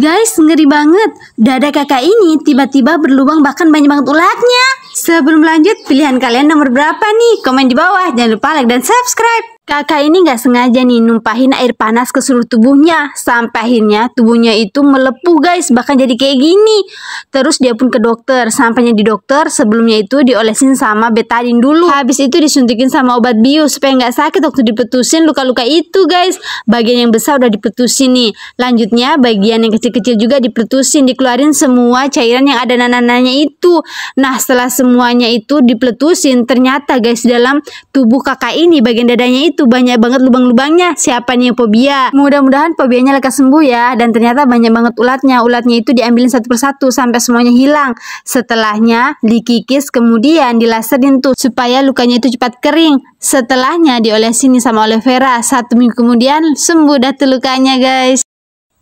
Guys, ngeri banget. Dada kakak ini tiba-tiba berlubang bahkan banyak banget ulatnya. Sebelum lanjut, pilihan kalian nomor berapa nih? Komen di bawah. Jangan lupa like dan subscribe. Kakak ini nggak sengaja nih numpahin air panas ke seluruh tubuhnya Sampai akhirnya tubuhnya itu melepuh guys Bahkan jadi kayak gini Terus dia pun ke dokter Sampainya di dokter sebelumnya itu diolesin sama betadin dulu Habis itu disuntikin sama obat bius Supaya nggak sakit waktu dipetusin luka-luka itu guys Bagian yang besar udah dipetusin nih Lanjutnya bagian yang kecil-kecil juga dipetusin Dikeluarin semua cairan yang ada nananya itu Nah setelah semuanya itu dipetusin Ternyata guys dalam tubuh kakak ini bagian dadanya itu itu banyak banget lubang-lubangnya. Siapa nih fobia? Mudah-mudahan fobianya lekas sembuh ya. Dan ternyata banyak banget ulatnya. Ulatnya itu diambilin satu persatu sampai semuanya hilang. Setelahnya dikikis kemudian dilaserin tuh supaya lukanya itu cepat kering. Setelahnya diolesin sama oleh vera. Satu minggu kemudian sembuh dah lukanya guys.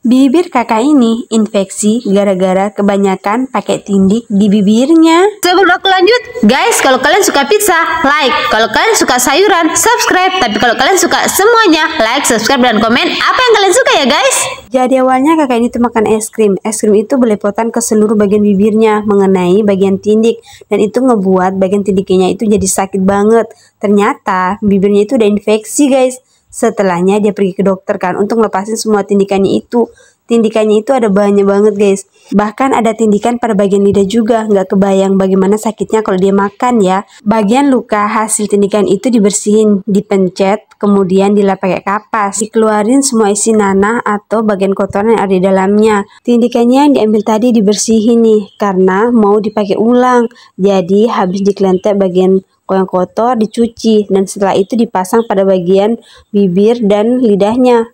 Bibir kakak ini infeksi gara-gara kebanyakan pakai tindik di bibirnya. Sebelum aku lanjut, guys, kalau kalian suka pizza, like. Kalau kalian suka sayuran, subscribe. Tapi kalau kalian suka semuanya, like, subscribe, dan komen apa yang kalian suka ya, guys. Jadi awalnya kakak ini tuh makan es krim. Es krim itu belepotan ke seluruh bagian bibirnya, mengenai bagian tindik. Dan itu ngebuat bagian tindiknya itu jadi sakit banget. Ternyata bibirnya itu udah infeksi, guys. Setelahnya dia pergi ke dokter kan untuk melepaskan semua tindikannya itu. Tindikannya itu ada banyak banget guys. Bahkan ada tindikan pada bagian lidah juga. Nggak kebayang bagaimana sakitnya kalau dia makan ya. Bagian luka hasil tindikan itu dibersihin, dipencet, kemudian dilap pakai kapas. Dikeluarin semua isi nanah atau bagian kotoran yang ada di dalamnya. Tindikannya yang diambil tadi dibersihin nih karena mau dipakai ulang. Jadi habis dikelentek bagian yang kotor dicuci dan setelah itu dipasang pada bagian bibir dan lidahnya.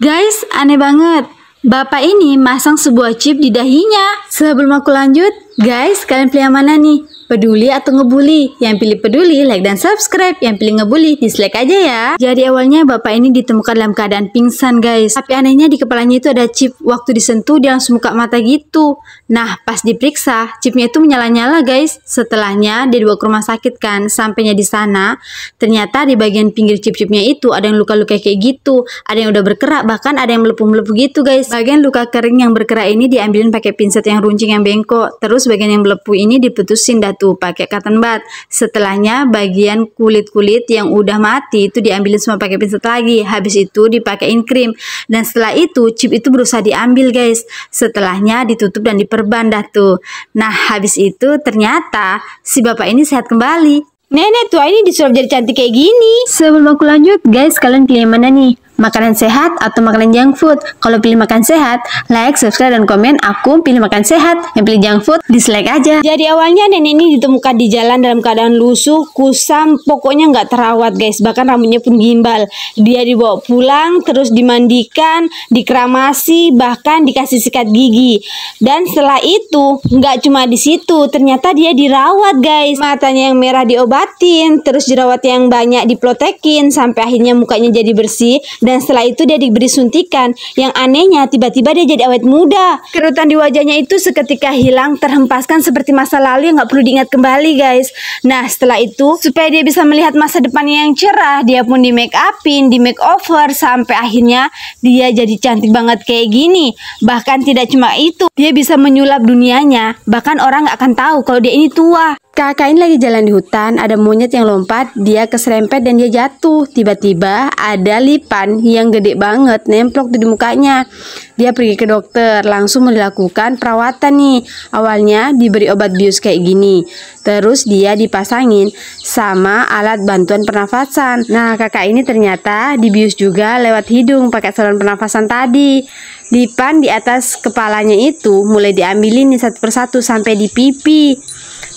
Guys, aneh banget. Bapak ini masang sebuah chip di dahinya. Sebelum aku lanjut, guys, kalian pilih yang mana nih? Peduli atau ngebully? Yang pilih peduli, like dan subscribe. Yang pilih ngebully, dislike aja ya. Jadi awalnya bapak ini ditemukan dalam keadaan pingsan guys. Tapi anehnya di kepalanya itu ada chip. Waktu disentuh dia langsung buka mata gitu. Nah pas diperiksa, chipnya itu menyala-nyala guys. Setelahnya dia dibawa ke rumah sakit kan. Sampainya di sana, ternyata di bagian pinggir chip-chipnya itu ada yang luka-luka kayak gitu. Ada yang udah berkerak, bahkan ada yang melepuh-melepuh gitu guys. Bagian luka kering yang berkerak ini diambilin pakai pinset yang runcing yang bengkok. Terus bagian yang melepuh ini diputusin dan tuh pakai cotton bud setelahnya bagian kulit-kulit yang udah mati itu diambil semua pakai pinset lagi habis itu dipakein krim dan setelah itu chip itu berusaha diambil guys setelahnya ditutup dan diperban dah tuh nah habis itu ternyata si bapak ini sehat kembali Nenek tua ini disuruh jadi cantik kayak gini. Sebelum aku lanjut, guys, kalian pilih mana nih? makanan sehat atau makanan junk food. Kalau pilih makan sehat, like, subscribe, dan komen aku pilih makan sehat. Yang pilih junk food, dislike aja. Jadi awalnya nenek ini ditemukan di jalan dalam keadaan lusuh, kusam, pokoknya nggak terawat guys. Bahkan rambutnya pun gimbal. Dia dibawa pulang, terus dimandikan, dikramasi, bahkan dikasih sikat gigi. Dan setelah itu, nggak cuma di situ, ternyata dia dirawat guys. Matanya yang merah diobatin, terus jerawat yang banyak diprotekin sampai akhirnya mukanya jadi bersih. Dan setelah itu dia diberi suntikan. Yang anehnya tiba-tiba dia jadi awet muda. Kerutan di wajahnya itu seketika hilang terhempaskan seperti masa lalu yang nggak perlu diingat kembali guys. Nah setelah itu supaya dia bisa melihat masa depannya yang cerah dia pun di make upin, di make over sampai akhirnya dia jadi cantik banget kayak gini. Bahkan tidak cuma itu, dia bisa menyulap dunianya. Bahkan orang gak akan tahu kalau dia ini tua. Kakak ini lagi jalan di hutan, ada monyet yang lompat, dia keserempet dan dia jatuh. Tiba-tiba ada lipan yang gede banget nemplok di mukanya. Dia pergi ke dokter, langsung melakukan perawatan nih. Awalnya diberi obat bius kayak gini. Terus dia dipasangin sama alat bantuan pernafasan. Nah, kakak ini ternyata dibius juga lewat hidung pakai saluran pernafasan tadi. Lipan di atas kepalanya itu mulai diambilin satu persatu sampai di pipi.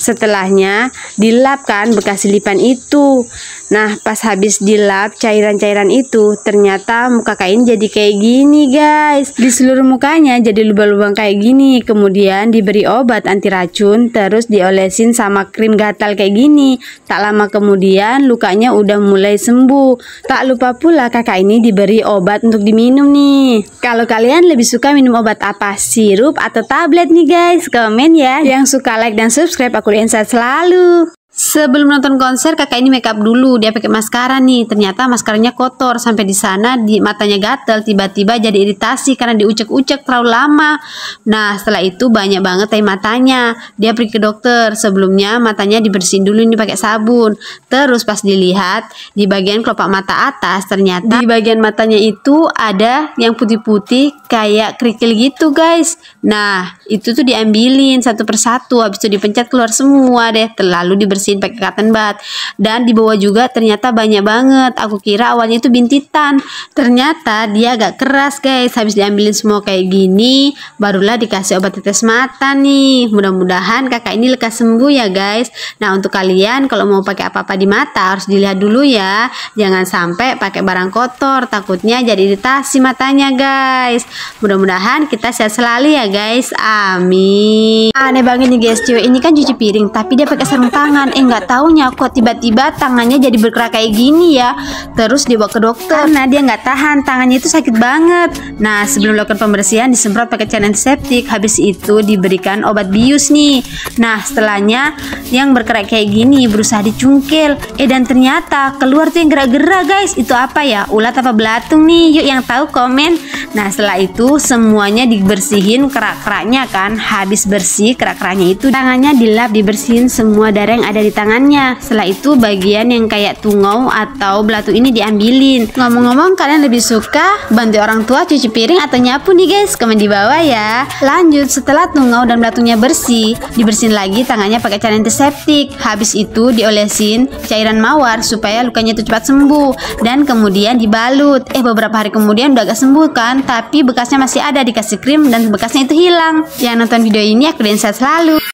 Setelahnya dilapkan bekas selipan itu. Nah, pas habis dilap cairan-cairan itu, ternyata muka kain jadi kayak gini, guys. Di seluruh mukanya jadi lubang-lubang kayak gini. Kemudian diberi obat anti racun, terus diolesin sama krim gatal kayak gini. Tak lama kemudian lukanya udah mulai sembuh. Tak lupa pula kakak ini diberi obat untuk diminum nih. Kalau kalian lebih suka minum obat apa? Sirup atau tablet nih, guys? Komen ya. Yang suka like dan subscribe aku Kuliah Sehat selalu. Sebelum nonton konser kakak ini makeup dulu dia pakai maskara nih ternyata maskaranya kotor sampai di sana di matanya gatel tiba-tiba jadi iritasi karena diucek-ucek terlalu lama. Nah setelah itu banyak banget tai matanya dia pergi ke dokter sebelumnya matanya dibersihin dulu ini pakai sabun terus pas dilihat di bagian kelopak mata atas ternyata di bagian matanya itu ada yang putih-putih kayak kerikil gitu guys. Nah itu tuh diambilin satu persatu habis itu dipencet keluar semua deh terlalu dibersihin Mesin pakai cotton bud dan di bawah juga ternyata banyak banget aku kira awalnya itu bintitan ternyata dia agak keras guys habis diambilin semua kayak gini barulah dikasih obat tetes mata nih mudah-mudahan kakak ini lekas sembuh ya guys nah untuk kalian kalau mau pakai apa-apa di mata harus dilihat dulu ya jangan sampai pakai barang kotor takutnya jadi iritasi matanya guys mudah-mudahan kita sehat selalu ya guys amin aneh banget nih guys cewek ini kan cuci piring tapi dia pakai sarung tangan eh nggak taunya kok tiba-tiba tangannya jadi berkerak kayak gini ya terus dibawa ke dokter Nah dia nggak tahan tangannya itu sakit banget nah sebelum dilakukan pembersihan disemprot pakai cairan antiseptik habis itu diberikan obat bius nih nah setelahnya yang berkerak kayak gini berusaha dicungkil eh dan ternyata keluar tuh yang gerak-gerak guys itu apa ya ulat apa belatung nih yuk yang tahu komen nah setelah itu semuanya dibersihin kerak-keraknya kan habis bersih kerak-keraknya itu tangannya dilap dibersihin semua darah yang ada dari tangannya. Setelah itu bagian yang kayak tungau atau belatu ini diambilin. Ngomong-ngomong kalian lebih suka bantu orang tua cuci piring atau nyapu nih guys? Komen di bawah ya. Lanjut setelah tungau dan belatunya bersih, dibersihin lagi tangannya pakai cara antiseptik. Habis itu diolesin cairan mawar supaya lukanya itu cepat sembuh dan kemudian dibalut. Eh beberapa hari kemudian udah agak sembuh kan, tapi bekasnya masih ada dikasih krim dan bekasnya itu hilang. Yang nonton video ini aku dan selalu.